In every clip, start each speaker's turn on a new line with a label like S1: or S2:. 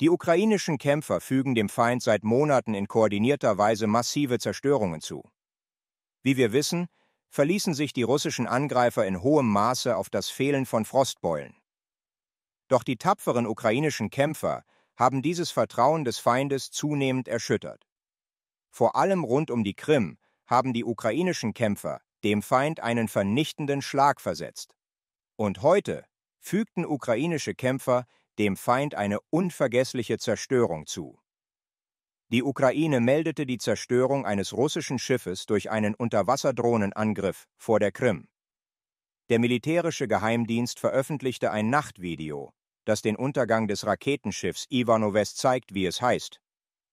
S1: Die ukrainischen Kämpfer fügen dem Feind seit Monaten in koordinierter Weise massive Zerstörungen zu. Wie wir wissen, verließen sich die russischen Angreifer in hohem Maße auf das Fehlen von Frostbeulen. Doch die tapferen ukrainischen Kämpfer haben dieses Vertrauen des Feindes zunehmend erschüttert. Vor allem rund um die Krim haben die ukrainischen Kämpfer dem Feind einen vernichtenden Schlag versetzt. Und heute fügten ukrainische Kämpfer dem Feind eine unvergessliche Zerstörung zu. Die Ukraine meldete die Zerstörung eines russischen Schiffes durch einen Unterwasserdrohnenangriff vor der Krim. Der militärische Geheimdienst veröffentlichte ein Nachtvideo, das den Untergang des Raketenschiffs Ivanovest zeigt, wie es heißt.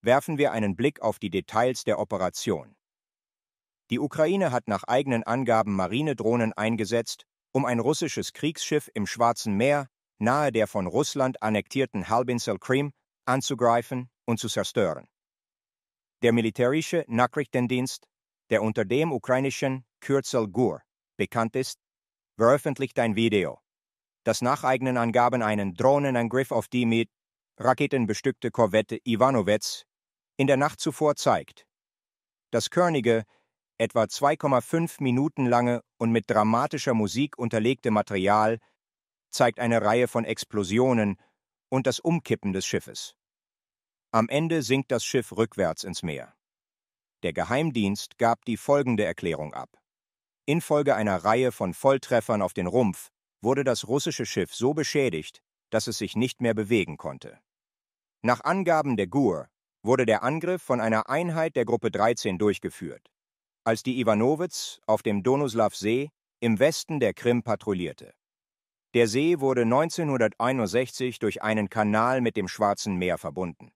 S1: Werfen wir einen Blick auf die Details der Operation. Die Ukraine hat nach eigenen Angaben Marinedrohnen eingesetzt, um ein russisches Kriegsschiff im Schwarzen Meer nahe der von Russland annektierten Halbinsel Krim, anzugreifen und zu zerstören. Der militärische Nachrichtendienst, der unter dem ukrainischen Kürzel GUR bekannt ist, veröffentlicht ein Video, das nach eigenen Angaben einen Drohnenangriff auf die mit Raketen bestückte Korvette Ivanovets in der Nacht zuvor zeigt. Das körnige, etwa 2,5 Minuten lange und mit dramatischer Musik unterlegte Material zeigt eine Reihe von Explosionen und das Umkippen des Schiffes. Am Ende sinkt das Schiff rückwärts ins Meer. Der Geheimdienst gab die folgende Erklärung ab. Infolge einer Reihe von Volltreffern auf den Rumpf wurde das russische Schiff so beschädigt, dass es sich nicht mehr bewegen konnte. Nach Angaben der GUR wurde der Angriff von einer Einheit der Gruppe 13 durchgeführt, als die Iwanowitz auf dem Donuslav See im Westen der Krim patrouillierte. Der See wurde 1961 durch einen Kanal mit dem Schwarzen Meer verbunden.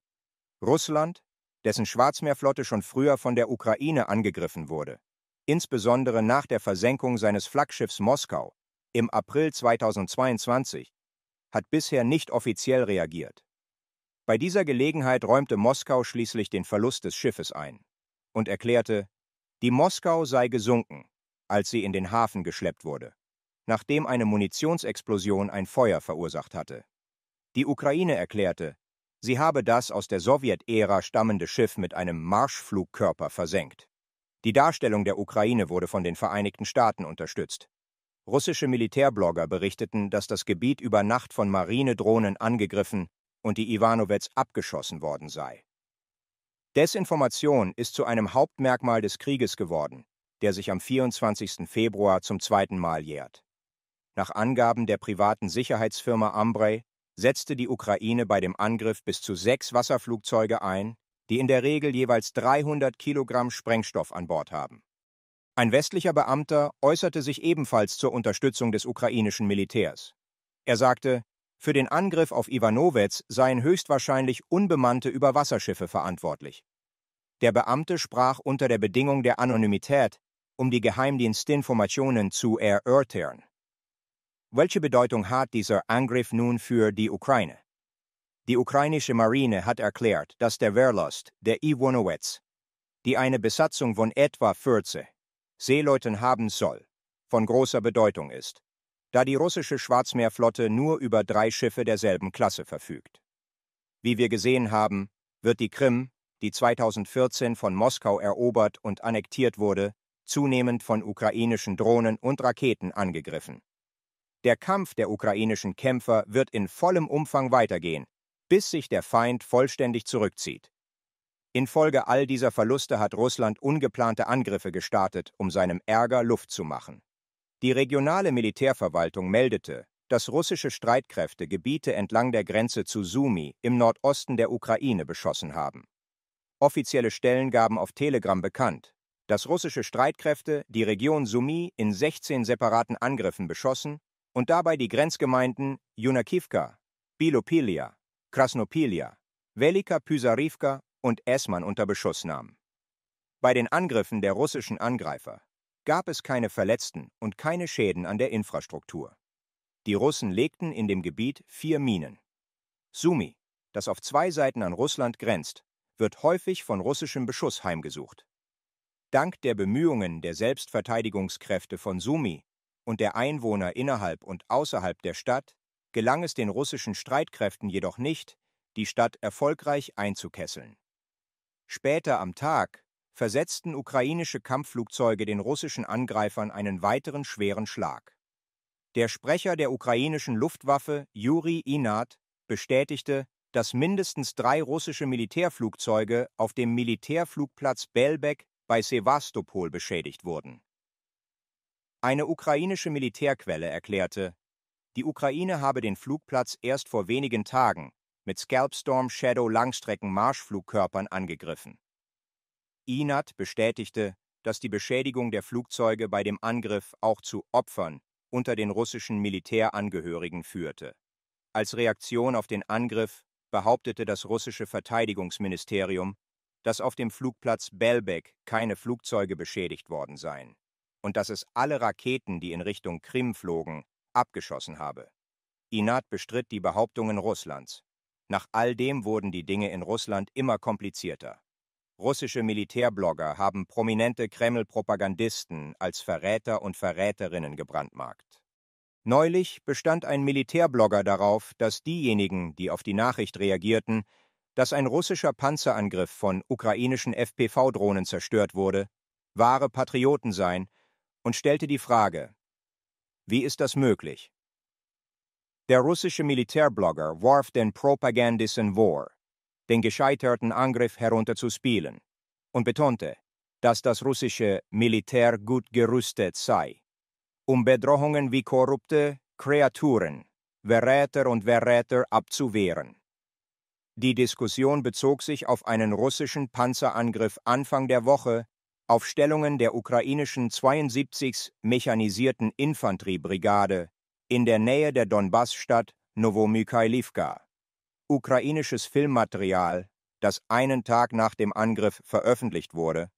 S1: Russland, dessen Schwarzmeerflotte schon früher von der Ukraine angegriffen wurde, insbesondere nach der Versenkung seines Flaggschiffs Moskau im April 2022, hat bisher nicht offiziell reagiert. Bei dieser Gelegenheit räumte Moskau schließlich den Verlust des Schiffes ein und erklärte, die Moskau sei gesunken, als sie in den Hafen geschleppt wurde nachdem eine Munitionsexplosion ein Feuer verursacht hatte. Die Ukraine erklärte, sie habe das aus der Sowjetära stammende Schiff mit einem Marschflugkörper versenkt. Die Darstellung der Ukraine wurde von den Vereinigten Staaten unterstützt. Russische Militärblogger berichteten, dass das Gebiet über Nacht von Marinedrohnen angegriffen und die Iwanowets abgeschossen worden sei. Desinformation ist zu einem Hauptmerkmal des Krieges geworden, der sich am 24. Februar zum zweiten Mal jährt. Nach Angaben der privaten Sicherheitsfirma Ambrey setzte die Ukraine bei dem Angriff bis zu sechs Wasserflugzeuge ein, die in der Regel jeweils 300 Kilogramm Sprengstoff an Bord haben. Ein westlicher Beamter äußerte sich ebenfalls zur Unterstützung des ukrainischen Militärs. Er sagte, für den Angriff auf Iwanowetz seien höchstwahrscheinlich unbemannte Überwasserschiffe verantwortlich. Der Beamte sprach unter der Bedingung der Anonymität, um die Geheimdienstinformationen zu erörtern. Welche Bedeutung hat dieser Angriff nun für die Ukraine? Die ukrainische Marine hat erklärt, dass der Wehrlost, der Iwonowets, die eine Besatzung von etwa 40 Seeleuten haben soll, von großer Bedeutung ist, da die russische Schwarzmeerflotte nur über drei Schiffe derselben Klasse verfügt. Wie wir gesehen haben, wird die Krim, die 2014 von Moskau erobert und annektiert wurde, zunehmend von ukrainischen Drohnen und Raketen angegriffen. Der Kampf der ukrainischen Kämpfer wird in vollem Umfang weitergehen, bis sich der Feind vollständig zurückzieht. Infolge all dieser Verluste hat Russland ungeplante Angriffe gestartet, um seinem Ärger Luft zu machen. Die regionale Militärverwaltung meldete, dass russische Streitkräfte Gebiete entlang der Grenze zu Sumi im Nordosten der Ukraine beschossen haben. Offizielle Stellen gaben auf Telegram bekannt, dass russische Streitkräfte die Region Sumi in 16 separaten Angriffen beschossen und dabei die Grenzgemeinden Junakivka, Bilopilia, Krasnopilia, Velika Pysarivka und Esman unter Beschuss nahm. Bei den Angriffen der russischen Angreifer gab es keine Verletzten und keine Schäden an der Infrastruktur. Die Russen legten in dem Gebiet vier Minen. Sumi, das auf zwei Seiten an Russland grenzt, wird häufig von russischem Beschuss heimgesucht. Dank der Bemühungen der Selbstverteidigungskräfte von Sumi und der Einwohner innerhalb und außerhalb der Stadt gelang es den russischen Streitkräften jedoch nicht, die Stadt erfolgreich einzukesseln. Später am Tag versetzten ukrainische Kampfflugzeuge den russischen Angreifern einen weiteren schweren Schlag. Der Sprecher der ukrainischen Luftwaffe, Juri Inat, bestätigte, dass mindestens drei russische Militärflugzeuge auf dem Militärflugplatz Belbek bei Sevastopol beschädigt wurden. Eine ukrainische Militärquelle erklärte, die Ukraine habe den Flugplatz erst vor wenigen Tagen mit Scalpstorm Shadow Langstrecken-Marschflugkörpern angegriffen. INAT bestätigte, dass die Beschädigung der Flugzeuge bei dem Angriff auch zu Opfern unter den russischen Militärangehörigen führte. Als Reaktion auf den Angriff behauptete das russische Verteidigungsministerium, dass auf dem Flugplatz Belbek keine Flugzeuge beschädigt worden seien und dass es alle Raketen, die in Richtung Krim flogen, abgeschossen habe. Inat bestritt die Behauptungen Russlands. Nach all dem wurden die Dinge in Russland immer komplizierter. Russische Militärblogger haben prominente Kreml-Propagandisten als Verräter und Verräterinnen gebrandmarkt. Neulich bestand ein Militärblogger darauf, dass diejenigen, die auf die Nachricht reagierten, dass ein russischer Panzerangriff von ukrainischen FPV-Drohnen zerstört wurde, wahre Patrioten seien und stellte die Frage, wie ist das möglich? Der russische Militärblogger warf den Propagandisten vor, den gescheiterten Angriff herunterzuspielen und betonte, dass das russische Militär gut gerüstet sei, um Bedrohungen wie korrupte Kreaturen, Verräter und Verräter abzuwehren. Die Diskussion bezog sich auf einen russischen Panzerangriff Anfang der Woche auf Stellungen der ukrainischen 72. Mechanisierten Infanteriebrigade in der Nähe der Donbassstadt Novomykhailivka. Ukrainisches Filmmaterial, das einen Tag nach dem Angriff veröffentlicht wurde,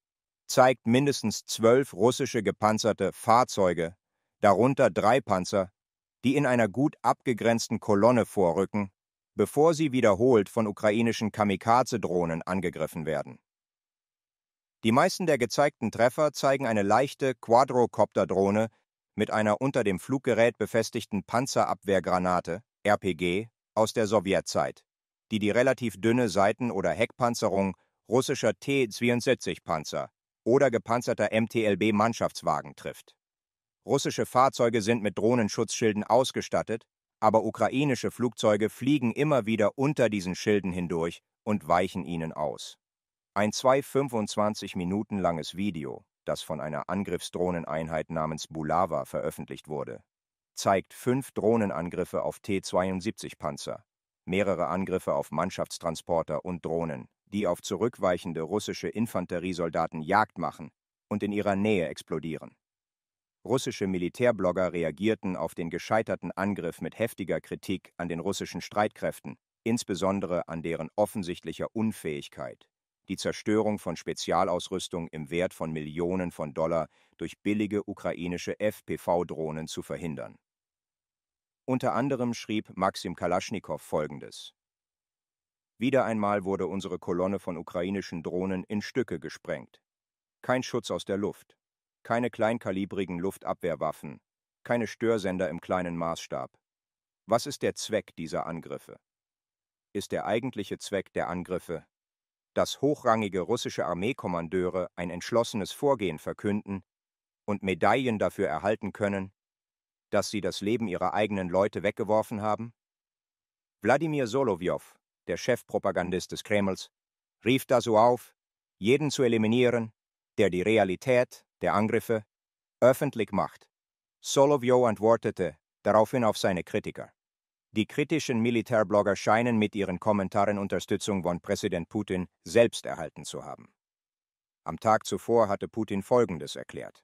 S1: zeigt mindestens zwölf russische gepanzerte Fahrzeuge, darunter drei Panzer, die in einer gut abgegrenzten Kolonne vorrücken, bevor sie wiederholt von ukrainischen Kamikaze-Drohnen angegriffen werden. Die meisten der gezeigten Treffer zeigen eine leichte Quadrocopter-Drohne mit einer unter dem Fluggerät befestigten Panzerabwehrgranate RPG aus der Sowjetzeit, die die relativ dünne Seiten- oder Heckpanzerung russischer T-72-Panzer oder gepanzerter MTLB-Mannschaftswagen trifft. Russische Fahrzeuge sind mit Drohnenschutzschilden ausgestattet, aber ukrainische Flugzeuge fliegen immer wieder unter diesen Schilden hindurch und weichen ihnen aus. Ein 2,25 Minuten langes Video, das von einer Angriffsdrohneneinheit namens Bulava veröffentlicht wurde, zeigt fünf Drohnenangriffe auf T-72-Panzer, mehrere Angriffe auf Mannschaftstransporter und Drohnen, die auf zurückweichende russische Infanteriesoldaten Jagd machen und in ihrer Nähe explodieren. Russische Militärblogger reagierten auf den gescheiterten Angriff mit heftiger Kritik an den russischen Streitkräften, insbesondere an deren offensichtlicher Unfähigkeit, die Zerstörung von Spezialausrüstung im Wert von Millionen von Dollar durch billige ukrainische FPV-Drohnen zu verhindern. Unter anderem schrieb Maxim Kalaschnikow folgendes. Wieder einmal wurde unsere Kolonne von ukrainischen Drohnen in Stücke gesprengt. Kein Schutz aus der Luft, keine kleinkalibrigen Luftabwehrwaffen, keine Störsender im kleinen Maßstab. Was ist der Zweck dieser Angriffe? Ist der eigentliche Zweck der Angriffe dass hochrangige russische Armeekommandeure ein entschlossenes Vorgehen verkünden und Medaillen dafür erhalten können, dass sie das Leben ihrer eigenen Leute weggeworfen haben? Wladimir Solowyov, der Chefpropagandist des Kremls, rief dazu auf, jeden zu eliminieren, der die Realität der Angriffe öffentlich macht. Solovyov antwortete daraufhin auf seine Kritiker. Die kritischen Militärblogger scheinen mit ihren Kommentaren Unterstützung von Präsident Putin selbst erhalten zu haben. Am Tag zuvor hatte Putin Folgendes erklärt.